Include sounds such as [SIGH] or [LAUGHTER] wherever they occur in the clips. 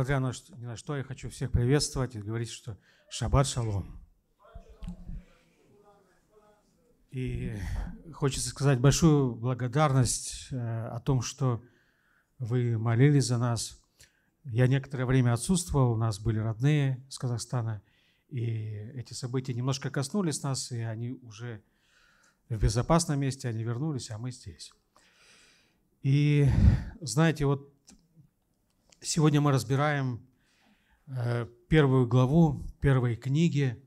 несмотря на, что, ни на что, я хочу всех приветствовать и говорить, что шаббат шалом. И хочется сказать большую благодарность э, о том, что вы молились за нас. Я некоторое время отсутствовал, у нас были родные с Казахстана, и эти события немножко коснулись нас, и они уже в безопасном месте, они вернулись, а мы здесь. И знаете, вот Сегодня мы разбираем э, первую главу первой книги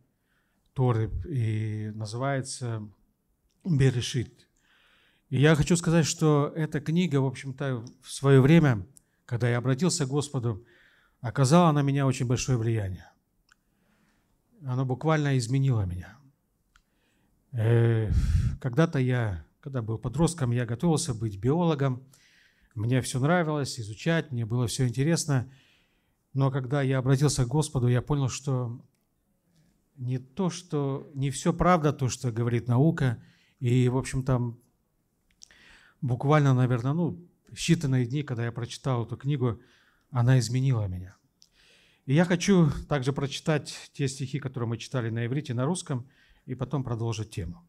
Торы, и называется «Берешит». И я хочу сказать, что эта книга, в общем-то, в свое время, когда я обратился к Господу, оказала на меня очень большое влияние. Она буквально изменила меня. Э, когда-то я, когда был подростком, я готовился быть биологом – мне все нравилось изучать, мне было все интересно. Но когда я обратился к Господу, я понял, что не то, что не все правда, то, что говорит наука, и, в общем, там буквально, наверное, ну, считанные дни, когда я прочитал эту книгу, она изменила меня. И я хочу также прочитать те стихи, которые мы читали на иврите, на русском, и потом продолжить тему.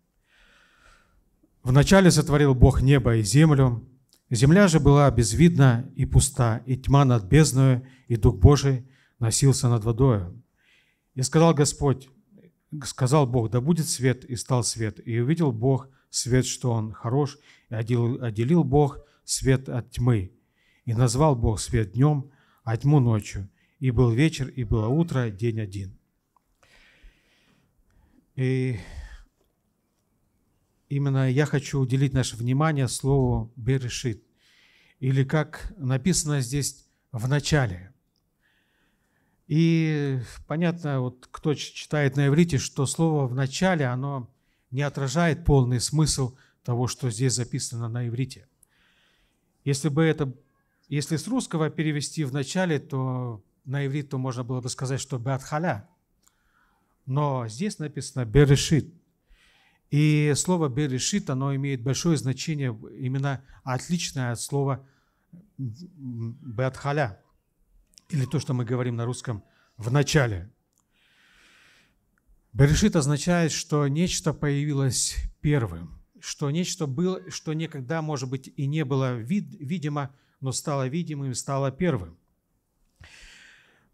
«Вначале сотворил Бог небо и землю, Земля же была безвидна и пуста, и тьма над бездною, и Дух Божий носился над водою. И сказал Господь, сказал Бог, да будет свет, и стал свет. И увидел Бог свет, что он хорош, и отделил Бог свет от тьмы. И назвал Бог свет днем, а тьму ночью. И был вечер, и было утро, день один. И именно я хочу уделить наше внимание слову «берешит», или как написано здесь в начале. И понятно, вот кто читает на иврите, что слово в начале, оно не отражает полный смысл того, что здесь записано на иврите. Если бы это, если с русского перевести в начале, то на иврит, то можно было бы сказать, что «беатхаля». Но здесь написано «берешит», и слово «берешит», оно имеет большое значение, именно отличное от слова «беатхаля», или то, что мы говорим на русском «в начале». «Берешит» означает, что нечто появилось первым, что нечто было, что никогда, может быть, и не было вид, видимо, но стало видимым, стало первым.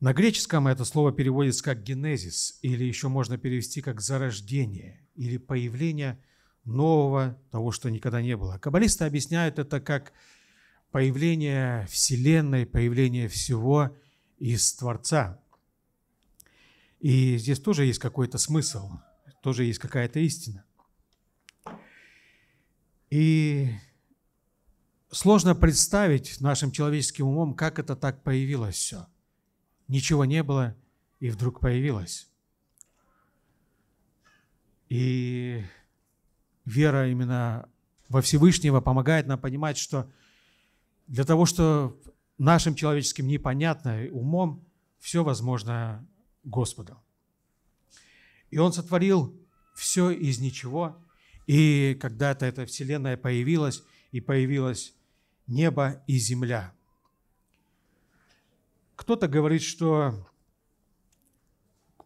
На греческом это слово переводится как «генезис», или еще можно перевести как «зарождение» или появление нового, того, что никогда не было. Каббалисты объясняют это как появление Вселенной, появление всего из Творца. И здесь тоже есть какой-то смысл, тоже есть какая-то истина. И сложно представить нашим человеческим умом, как это так появилось все. Ничего не было, и вдруг появилось. И вера именно во Всевышнего помогает нам понимать, что для того, что нашим человеческим непонятно умом, все возможно Господу. И Он сотворил все из ничего, и когда-то эта вселенная появилась, и появилось небо и земля. Кто-то говорит, что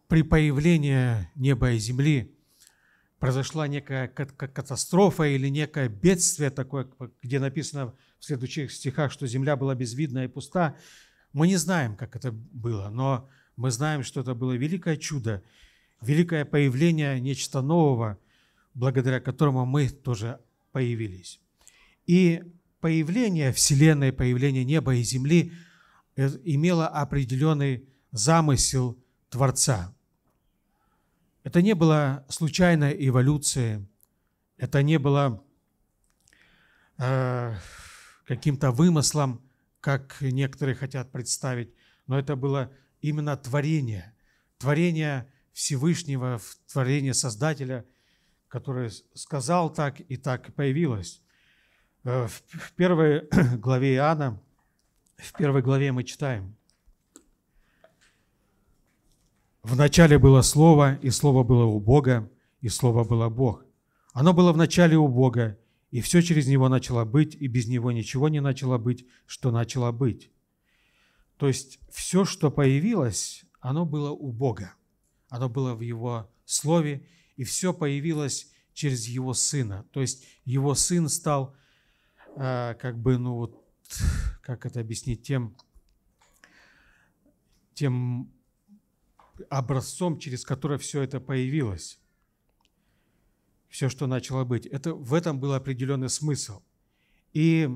при появлении неба и земли – произошла некая катастрофа или некое бедствие такое, где написано в следующих стихах, что земля была безвидна и пуста. Мы не знаем, как это было, но мы знаем, что это было великое чудо, великое появление нечто нового, благодаря которому мы тоже появились. И появление Вселенной, появление неба и земли э, имело определенный замысел Творца – это не было случайной эволюции, это не было э, каким-то вымыслом, как некоторые хотят представить, но это было именно творение, творение Всевышнего, творение Создателя, который сказал так и так появилось. Э, в первой [CLEARS THROAT] главе Иоанна, в первой главе мы читаем – в начале было Слово, и Слово было у Бога, и Слово было Бог. Оно было в начале у Бога, и все через Него начало быть, и без Него ничего не начало быть, что начало быть. То есть все, что появилось, оно было у Бога, оно было в Его Слове, и все появилось через Его Сына. То есть Его Сын стал э, как бы, ну вот, как это объяснить, тем, тем образцом, через которое все это появилось. Все, что начало быть. Это, в этом был определенный смысл. И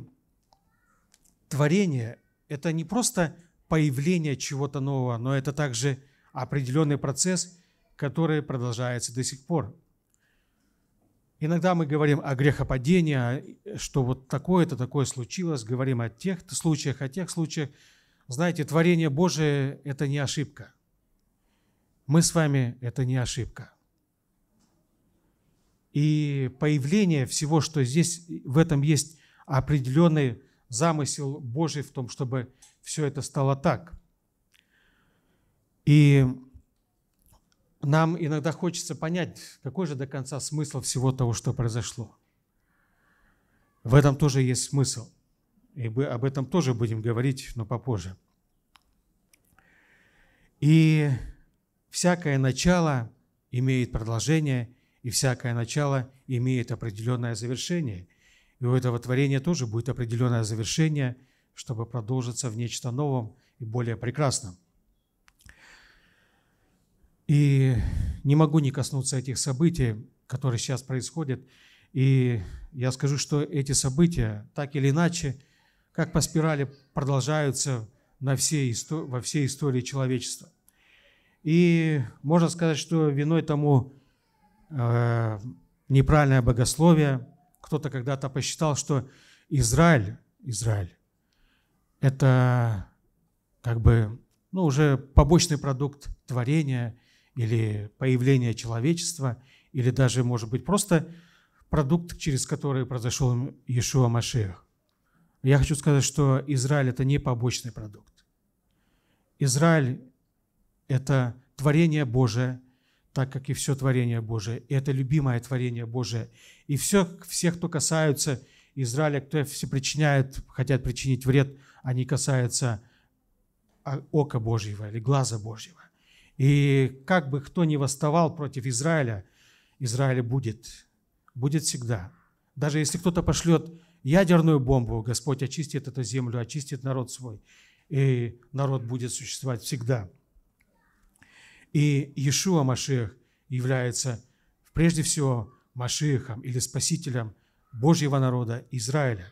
творение – это не просто появление чего-то нового, но это также определенный процесс, который продолжается до сих пор. Иногда мы говорим о грехопадении, что вот такое-то, такое случилось, говорим о тех случаях, о тех случаях. Знаете, творение Божие – это не ошибка – мы с вами – это не ошибка. И появление всего, что здесь, в этом есть определенный замысел Божий в том, чтобы все это стало так. И нам иногда хочется понять, какой же до конца смысл всего того, что произошло. В этом тоже есть смысл. И мы об этом тоже будем говорить, но попозже. И всякое начало имеет продолжение, и всякое начало имеет определенное завершение. И у этого творения тоже будет определенное завершение, чтобы продолжиться в нечто новом и более прекрасном. И не могу не коснуться этих событий, которые сейчас происходят. И я скажу, что эти события, так или иначе, как по спирали, продолжаются на всей, во всей истории человечества. И можно сказать, что виной тому э, неправильное богословие. Кто-то когда-то посчитал, что Израиль, Израиль, это как бы ну, уже побочный продукт творения или появления человечества, или даже, может быть, просто продукт, через который произошел Иешуа Машех. Я хочу сказать, что Израиль – это не побочный продукт. Израиль это творение Божие, так как и все творение Божие. И это любимое творение Божие. И все, всех, кто касаются Израиля, кто все причиняет, хотят причинить вред, они касаются а, ока Божьего или глаза Божьего. И как бы кто ни восставал против Израиля, Израиль будет, будет всегда. Даже если кто-то пошлет ядерную бомбу, Господь очистит эту землю, очистит народ свой, и народ будет существовать всегда. И Иешуа Машех является прежде всего Машехом или Спасителем Божьего народа Израиля.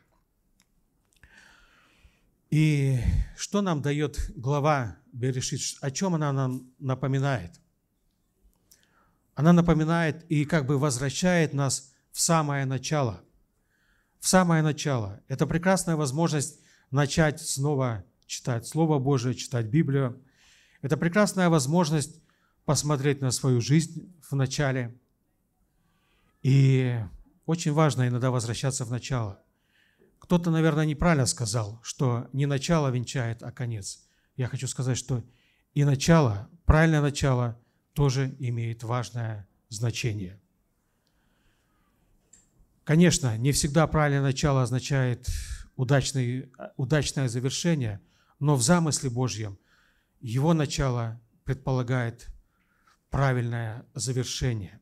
И что нам дает глава Берешит? О чем она нам напоминает? Она напоминает и как бы возвращает нас в самое начало. В самое начало. Это прекрасная возможность начать снова читать Слово Божие, читать Библию. Это прекрасная возможность посмотреть на свою жизнь в начале. И очень важно иногда возвращаться в начало. Кто-то, наверное, неправильно сказал, что не начало венчает, а конец. Я хочу сказать, что и начало, правильное начало тоже имеет важное значение. Конечно, не всегда правильное начало означает удачный, удачное завершение, но в замысле Божьем его начало предполагает правильное завершение.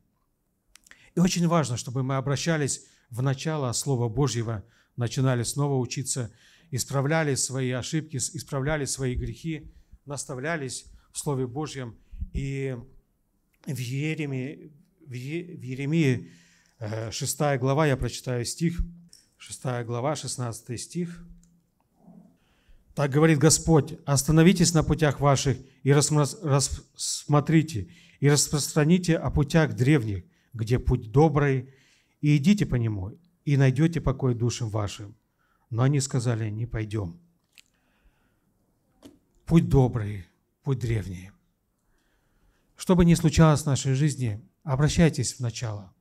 И очень важно, чтобы мы обращались в начало Слова Божьего, начинали снова учиться, исправляли свои ошибки, исправляли свои грехи, наставлялись в Слове Божьем. И в Еремии, в Еремии 6 э, глава, я прочитаю стих, 6 глава, 16 стих. Так говорит Господь, остановитесь на путях ваших и рассмотрите, и распространите о путях древних, где путь добрый, и идите по нему, и найдете покой душам вашим. Но они сказали, не пойдем. Путь добрый, путь древний. Что бы ни случалось в нашей жизни, обращайтесь в начало.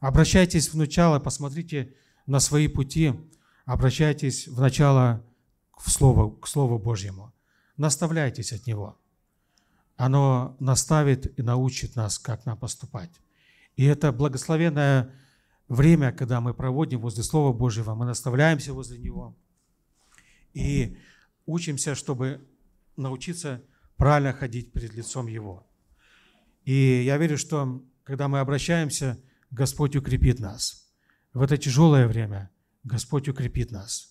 Обращайтесь в начало, посмотрите на свои пути, обращайтесь в начало к Слову, к Слову Божьему. Наставляйтесь от Него оно наставит и научит нас, как нам поступать. И это благословенное время, когда мы проводим возле Слова Божьего, мы наставляемся возле Него и учимся, чтобы научиться правильно ходить перед лицом Его. И я верю, что когда мы обращаемся, Господь укрепит нас. В это тяжелое время Господь укрепит нас.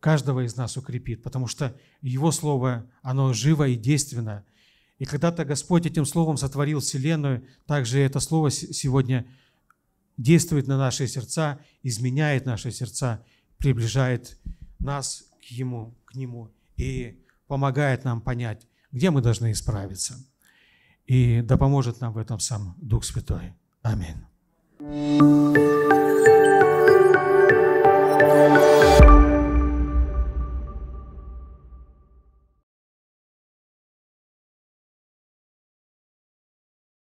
Каждого из нас укрепит, потому что Его Слово, оно живо и действенно – и когда-то Господь этим словом сотворил Вселенную, также это слово сегодня действует на наши сердца, изменяет наши сердца, приближает нас к Ему, к Нему и помогает нам понять, где мы должны исправиться. И да поможет нам в этом сам Дух Святой. Аминь.